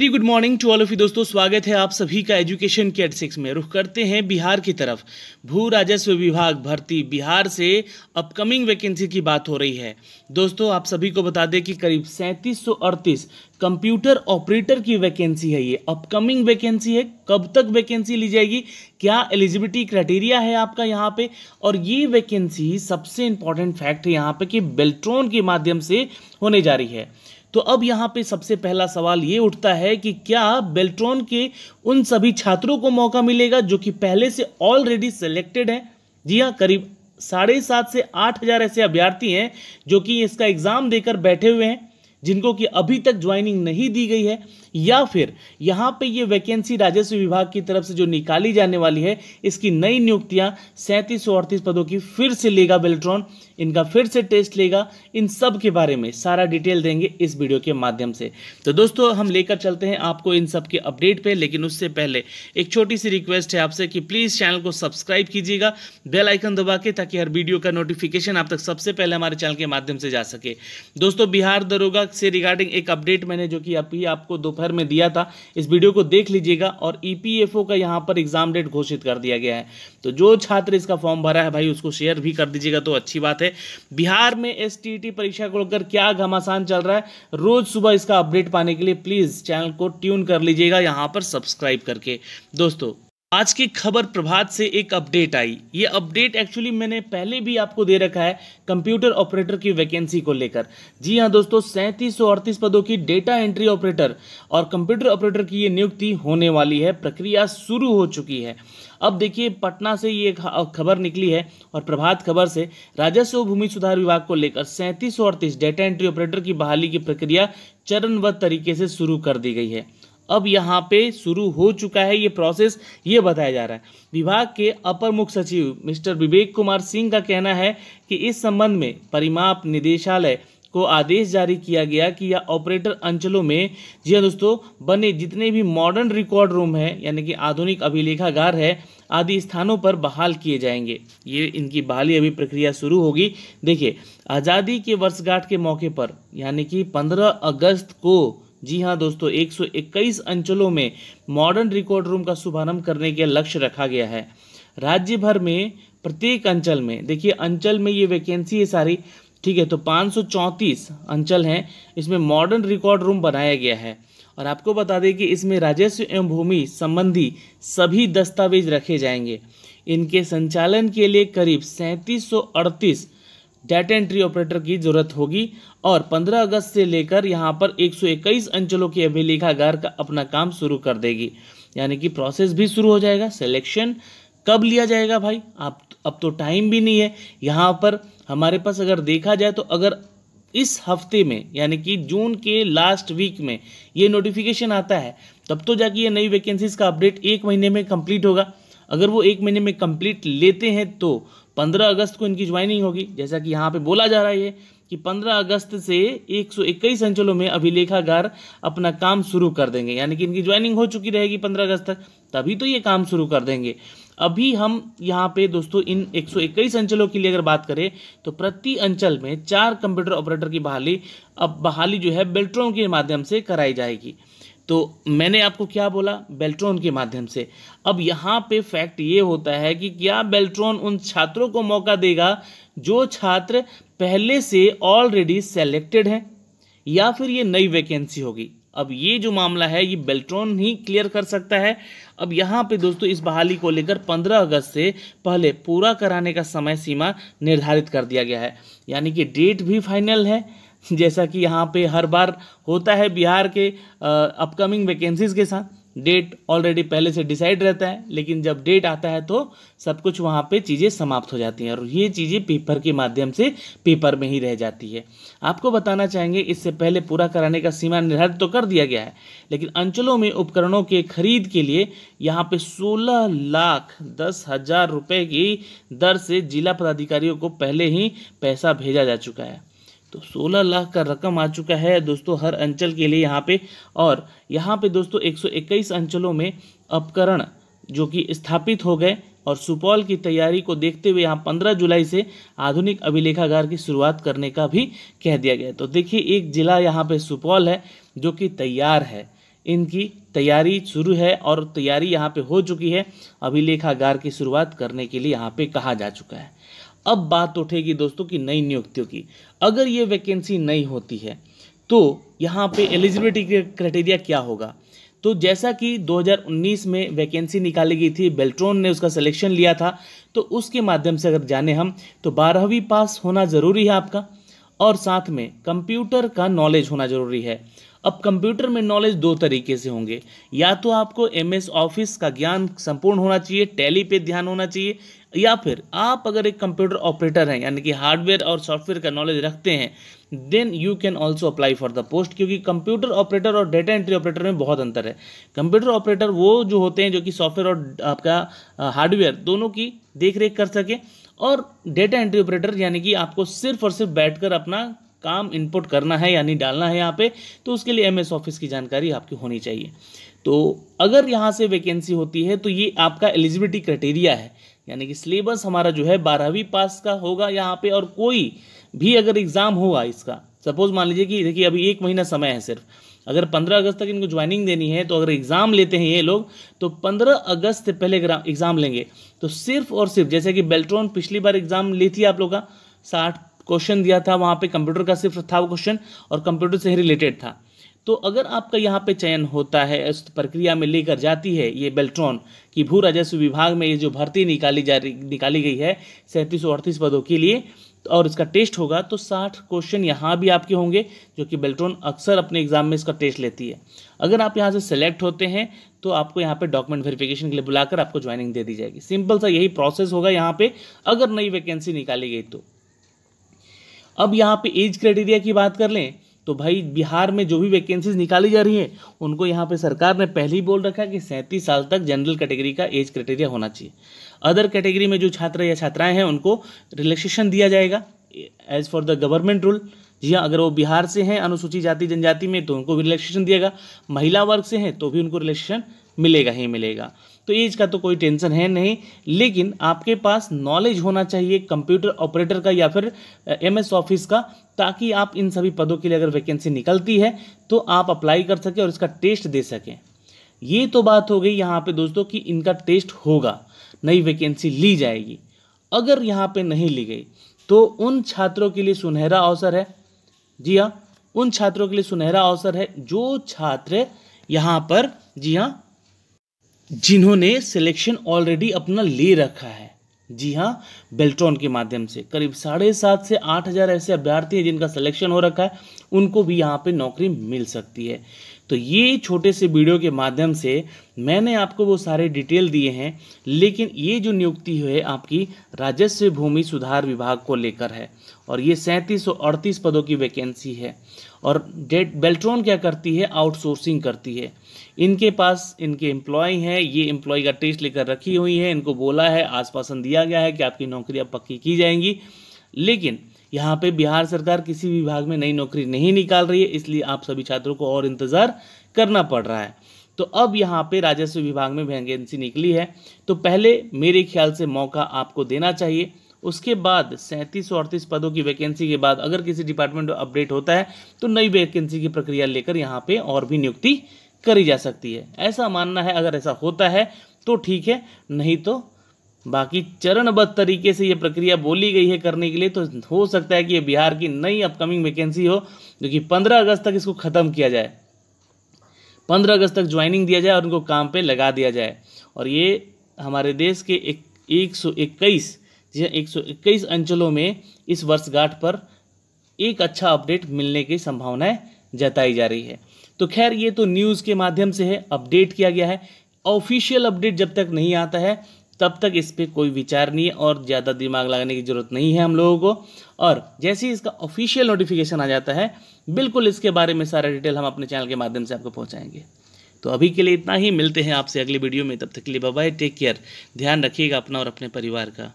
very good morning to all of you दोस्तों स्वागत है आप सभी का एजुकेशन के एट सिक्स में रुख करते हैं बिहार की तरफ भू राजस्व विभाग भर्ती बिहार से अपकमिंग वैकेंसी की बात हो रही है दोस्तों आप सभी को बता दें कि करीब सैंतीस कंप्यूटर ऑपरेटर की वैकेंसी है ये अपकमिंग वैकेंसी है कब तक वैकेंसी ली जाएगी क्या एलिजिबिलिटी क्राइटेरिया है आपका यहाँ पे और ये वैकेंसी सबसे इंपॉर्टेंट फैक्ट है यहाँ पे कि बेल्ट्रॉन के माध्यम से होने जा रही है तो अब यहाँ पे सबसे पहला सवाल ये उठता है कि क्या बेल्ट्रॉन के उन सभी छात्रों को मौका मिलेगा जो कि पहले से ऑलरेडी सेलेक्टेड हैं जी हाँ करीब साढ़े सात से आठ हज़ार ऐसे अभ्यर्थी हैं जो कि इसका एग्ज़ाम देकर बैठे हुए हैं जिनको कि अभी तक ज्वाइनिंग नहीं दी गई है या फिर यहाँ पे ये वैकेंसी राजस्व विभाग की तरफ से जो निकाली जाने वाली है इसकी नई नियुक्तियां सैंतीस सौ अड़तीस पदों की फिर से लेगा बेल्ट्रॉन इनका फिर से टेस्ट लेगा इन सब के बारे में सारा डिटेल देंगे इस वीडियो के माध्यम से तो दोस्तों हम लेकर चलते हैं आपको इन सब के अपडेट पर लेकिन उससे पहले एक छोटी सी रिक्वेस्ट है आपसे कि प्लीज़ चैनल को सब्सक्राइब कीजिएगा बेल आइकन दबा के ताकि हर वीडियो का नोटिफिकेशन आप तक सबसे पहले हमारे चैनल के माध्यम से जा सके दोस्तों बिहार दरोगा से रिगार्डिंग एक अपडेट मैंने जो कि अभी आपको दोपहर दोपहर में दिया था इस वीडियो को देख लीजिएगा और ईपीएफओ e का यहाँ पर एग्जाम डेट घोषित कर दिया गया है तो जो छात्र इसका फॉर्म भरा है भाई उसको शेयर भी कर दीजिएगा तो अच्छी बात है बिहार में एस e परीक्षा को लेकर क्या घमासान चल रहा है रोज सुबह इसका अपडेट पाने के लिए प्लीज़ चैनल को ट्यून कर लीजिएगा यहाँ पर सब्सक्राइब करके दोस्तों आज की खबर प्रभात से एक अपडेट आई ये अपडेट एक्चुअली मैंने पहले भी आपको दे रखा है कंप्यूटर ऑपरेटर की वैकेंसी को लेकर जी हाँ दोस्तों सैंतीस सौ अड़तीस पदों की डेटा एंट्री ऑपरेटर और कंप्यूटर ऑपरेटर की ये नियुक्ति होने वाली है प्रक्रिया शुरू हो चुकी है अब देखिए पटना से ये खबर निकली है और प्रभात खबर से राजस्व भूमि सुधार विभाग को लेकर सैंतीस सौ अड़तीस डेटा एंट्री ऑपरेटर की बहाली की प्रक्रिया चरणबद्ध तरीके से शुरू कर दी गई है अब यहाँ पे शुरू हो चुका है ये प्रोसेस ये बताया जा रहा है विभाग के अपर मुख्य सचिव मिस्टर विवेक कुमार सिंह का कहना है कि इस संबंध में परिमाप निदेशालय को आदेश जारी किया गया कि यह ऑपरेटर अंचलों में जी हाँ दोस्तों बने जितने भी मॉडर्न रिकॉर्ड रूम हैं यानी कि आधुनिक अभिलेखागार है आदि स्थानों पर बहाल किए जाएंगे ये इनकी बहाली अभी प्रक्रिया शुरू होगी देखिए आज़ादी के वर्षगांठ के मौके पर यानी कि 15 अगस्त को जी हाँ दोस्तों 121 अंचलों में मॉडर्न रिकॉर्ड रूम का शुभारंभ करने के लक्ष्य रखा गया है राज्य भर में प्रत्येक अंचल में देखिए अंचल में ये वैकेंसी है सारी ठीक है तो 534 अंचल हैं इसमें मॉडर्न रिकॉर्ड रूम बनाया गया है और आपको बता दें कि इसमें राजस्व एवं भूमि संबंधी सभी दस्तावेज रखे जाएंगे इनके संचालन के लिए करीब सैंतीस डाटा एंट्री ऑपरेटर की जरूरत होगी और 15 अगस्त से लेकर यहाँ पर 121 अंचलों के अभिलेखागार का अपना काम शुरू कर देगी यानी कि प्रोसेस भी शुरू हो जाएगा सिलेक्शन कब लिया जाएगा भाई आप अब तो टाइम भी नहीं है यहाँ पर हमारे पास अगर देखा जाए तो अगर इस हफ्ते में यानी कि जून के लास्ट वीक में ये नोटिफिकेशन आता है तब तो जाके ये नई वैकेंसीज का अपडेट एक महीने में कंप्लीट होगा अगर वो एक महीने में कंप्लीट लेते हैं तो पंद्रह अगस्त को इनकी ज्वाइनिंग होगी जैसा कि यहाँ पे बोला जा रहा है कि 15 अगस्त से इक्कीस अंचलों में अभिलेखागार अपना काम शुरू कर देंगे यानी कि इनकी ज्वाइनिंग हो चुकी रहेगी 15 अगस्त तक तभी तो ये काम शुरू कर देंगे अभी हम यहाँ पे दोस्तों इन इक्कीस अंचलों के लिए अगर बात करें तो प्रति अंचल में चार कंप्यूटर ऑपरेटर की बहाली अब बहाली जो है बेल्ट्रॉन के माध्यम से कराई जाएगी तो मैंने आपको क्या बोला बेल्ट्रॉन के माध्यम से अब यहाँ पे फैक्ट ये होता है कि क्या बेल्ट्रॉन उन छात्रों को मौका देगा जो छात्र पहले से ऑलरेडी सेलेक्टेड हैं या फिर ये नई वैकेंसी होगी अब ये जो मामला है ये बेल्ट्रॉन ही क्लियर कर सकता है अब यहाँ पे दोस्तों इस बहाली को लेकर 15 अगस्त से पहले पूरा कराने का समय सीमा निर्धारित कर दिया गया है यानी कि डेट भी फाइनल है जैसा कि यहाँ पे हर बार होता है बिहार के अपकमिंग वैकेंसीज़ के साथ डेट ऑलरेडी पहले से डिसाइड रहता है लेकिन जब डेट आता है तो सब कुछ वहाँ पे चीज़ें समाप्त हो जाती हैं और ये चीज़ें पेपर के माध्यम से पेपर में ही रह जाती है आपको बताना चाहेंगे इससे पहले पूरा कराने का सीमा निर्धारित तो कर दिया गया है लेकिन अंचलों में उपकरणों के खरीद के लिए यहाँ पे सोलह लाख दस हज़ार रुपये की दर से जिला पदाधिकारियों को पहले ही पैसा भेजा जा चुका है तो 16 लाख का रकम आ चुका है दोस्तों हर अंचल के लिए यहाँ पे और यहाँ पे दोस्तों 121 अंचलों में अपकरण जो कि स्थापित हो गए और सुपौल की तैयारी को देखते हुए यहाँ 15 जुलाई से आधुनिक अभिलेखागार की शुरुआत करने का भी कह दिया गया तो देखिए एक जिला यहाँ पे सुपौल है जो कि तैयार है इनकी तैयारी शुरू है और तैयारी यहाँ पे हो चुकी है अभिलेखागार की शुरुआत करने के लिए यहाँ पे कहा जा चुका है अब बात उठेगी दोस्तों की नई नियुक्तियों की अगर ये वैकेंसी नहीं होती है तो यहाँ पे एलिजिबिलिटी क्राइटेरिया क्या होगा तो जैसा कि 2019 में वैकेंसी निकाली गई थी बेल्ट्रॉन ने उसका सिलेक्शन लिया था तो उसके माध्यम से अगर जाने हम तो बारहवीं पास होना ज़रूरी है आपका और साथ में कंप्यूटर का नॉलेज होना ज़रूरी है अब कंप्यूटर में नॉलेज दो तरीके से होंगे या तो आपको एम एस ऑफिस का ज्ञान संपूर्ण होना चाहिए टैली पे ध्यान होना चाहिए या फिर आप अगर एक कंप्यूटर ऑपरेटर हैं यानी कि हार्डवेयर और सॉफ्टवेयर का नॉलेज रखते हैं then you can also apply for the post क्योंकि कंप्यूटर ऑपरेटर और डेटा एंट्री ऑपरेटर में बहुत अंतर है कंप्यूटर ऑपरेटर वो जो होते हैं जो कि सॉफ्टवेयर और आपका हार्डवेयर दोनों की देख रेख कर सके और डेटा एंट्री ऑपरेटर यानी कि आपको सिर्फ और सिर्फ बैठकर अपना काम इनपुट करना है यानी डालना है यहाँ पे तो उसके लिए एमएस ऑफिस की जानकारी आपकी होनी चाहिए तो अगर यहाँ से वैकेंसी होती है तो ये आपका एलिजिबिलिटी क्राइटेरिया है यानी कि सिलेबस हमारा जो है बारहवीं पास का होगा यहाँ पे और कोई भी अगर एग्ज़ाम होगा इसका सपोज मान लीजिए कि देखिए अभी एक महीना समय है सिर्फ अगर पंद्रह अगस्त तक इनको ज्वाइनिंग देनी है तो अगर एग्ज़ाम लेते हैं ये लोग तो पंद्रह अगस्त से पहले एग्ज़ाम लेंगे तो सिर्फ और सिर्फ जैसे कि बेल्ट्रॉन पिछली बार एग्ज़ाम ली थी आप लोग का साठ क्वेश्चन दिया था वहाँ पे कंप्यूटर का सिर्फ था क्वेश्चन और कंप्यूटर से ही रिलेटेड था तो अगर आपका यहाँ पे चयन होता है इस प्रक्रिया में लेकर जाती है ये बेल्ट्रॉन कि भू राजस्व विभाग में ये जो भर्ती निकाली जा रही निकाली गई है सैंतीस सौ अड़तीस पदों के लिए तो और इसका टेस्ट होगा तो 60 क्वेश्चन यहाँ भी आपके होंगे जो कि बेल्ट्रॉन अक्सर अपने एग्जाम में इसका टेस्ट लेती है अगर आप यहाँ से सेलेक्ट होते हैं तो आपको यहाँ पे डॉक्यूमेंट वेरिफिकेशन के लिए बुलाकर आपको ज्वाइनिंग दे दी जाएगी सिंपल सा यही प्रोसेस होगा यहाँ पे अगर नई वैकेंसी निकाली गई तो अब यहाँ पे एज क्राइटेरिया की बात कर लें तो भाई बिहार में जो भी वैकेंसीज निकाली जा रही हैं उनको यहाँ पे सरकार ने पहले ही बोल रखा है कि सैंतीस साल तक जनरल कैटेगरी का एज क्राइटेरिया होना चाहिए अदर कैटेगरी में जो छात्र या छात्राएं हैं उनको रिलैक्सेशन दिया जाएगा as for the government rule जी हाँ अगर वो बिहार से हैं अनुसूचित जाति जनजाति में तो उनको रिलैक्सेशन दिएगा महिला वर्ग से हैं तो भी उनको रिलैक्सेशन मिलेगा ही मिलेगा तो एज का तो कोई टेंशन है नहीं लेकिन आपके पास नॉलेज होना चाहिए कंप्यूटर ऑपरेटर का या फिर एम ऑफिस का ताकि आप इन सभी पदों के लिए अगर वैकेंसी निकलती है तो आप अप्लाई कर सकें और इसका टेस्ट दे सकें ये तो बात हो गई यहाँ पे दोस्तों कि इनका टेस्ट होगा नई वैकेंसी ली जाएगी अगर यहाँ पे नहीं ली गई तो उन छात्रों के लिए सुनहरा अवसर है जी हाँ उन छात्रों के लिए सुनहरा अवसर है जो छात्र यहाँ पर जी हाँ जिन्होंने सिलेक्शन ऑलरेडी अपना ले रखा है जी हाँ बेल्ट्रॉन के माध्यम से करीब साढ़े सात से आठ हज़ार ऐसे अभ्यर्थी हैं जिनका सिलेक्शन हो रखा है उनको भी यहाँ पे नौकरी मिल सकती है तो ये छोटे से वीडियो के माध्यम से मैंने आपको वो सारे डिटेल दिए हैं लेकिन ये जो नियुक्ति है आपकी राजस्व भूमि सुधार विभाग को लेकर है और ये सैंतीस सौ अड़तीस पदों की वैकेंसी है और डेट बेल्ट्रॉन क्या करती है आउटसोर्सिंग करती है इनके पास इनके एम्प्लॉय हैं ये एम्प्लॉय का टेस्ट लेकर रखी हुई है इनको बोला है आश्वासन दिया गया है कि आपकी नौकरियाँ पक्की की जाएंगी लेकिन यहाँ पे बिहार सरकार किसी भी विभाग में नई नौकरी नहीं निकाल रही है इसलिए आप सभी छात्रों को और इंतज़ार करना पड़ रहा है तो अब यहाँ पे राजस्व विभाग में वैकेंसी निकली है तो पहले मेरे ख्याल से मौका आपको देना चाहिए उसके बाद सैंतीस सौ अड़तीस पदों की वैकेंसी के बाद अगर किसी डिपार्टमेंट अपडेट होता है तो नई वैकेंसी की प्रक्रिया लेकर यहाँ पे और भी नियुक्ति करी जा सकती है ऐसा मानना है अगर ऐसा होता है तो ठीक है नहीं तो बाकी चरणबद्ध तरीके से ये प्रक्रिया बोली गई है करने के लिए तो हो सकता है कि ये बिहार की नई अपकमिंग वैकेंसी हो जो कि पंद्रह अगस्त तक इसको ख़त्म किया जाए पंद्रह अगस्त तक ज्वाइनिंग दिया जाए और उनको काम पे लगा दिया जाए और ये हमारे देश के एक एक सौ इक्कीस जी हाँ, एक सौ इक्कीस अंचलों में इस वर्षगांठ पर एक अच्छा अपडेट मिलने की संभावनाएं जताई जा रही है तो खैर ये तो न्यूज़ के माध्यम से है अपडेट किया गया है ऑफिशियल अपडेट जब तक नहीं आता है तब तक इस पर कोई विचार नहीं है और ज़्यादा दिमाग लगाने की ज़रूरत नहीं है हम लोगों को और जैसे ही इसका ऑफिशियल नोटिफिकेशन आ जाता है बिल्कुल इसके बारे में सारा डिटेल हम अपने चैनल के माध्यम से आपको पहुँचाएंगे तो अभी के लिए इतना ही मिलते हैं आपसे अगली वीडियो में तब तक के लिए बाय टेक केयर ध्यान रखिएगा अपना और अपने परिवार का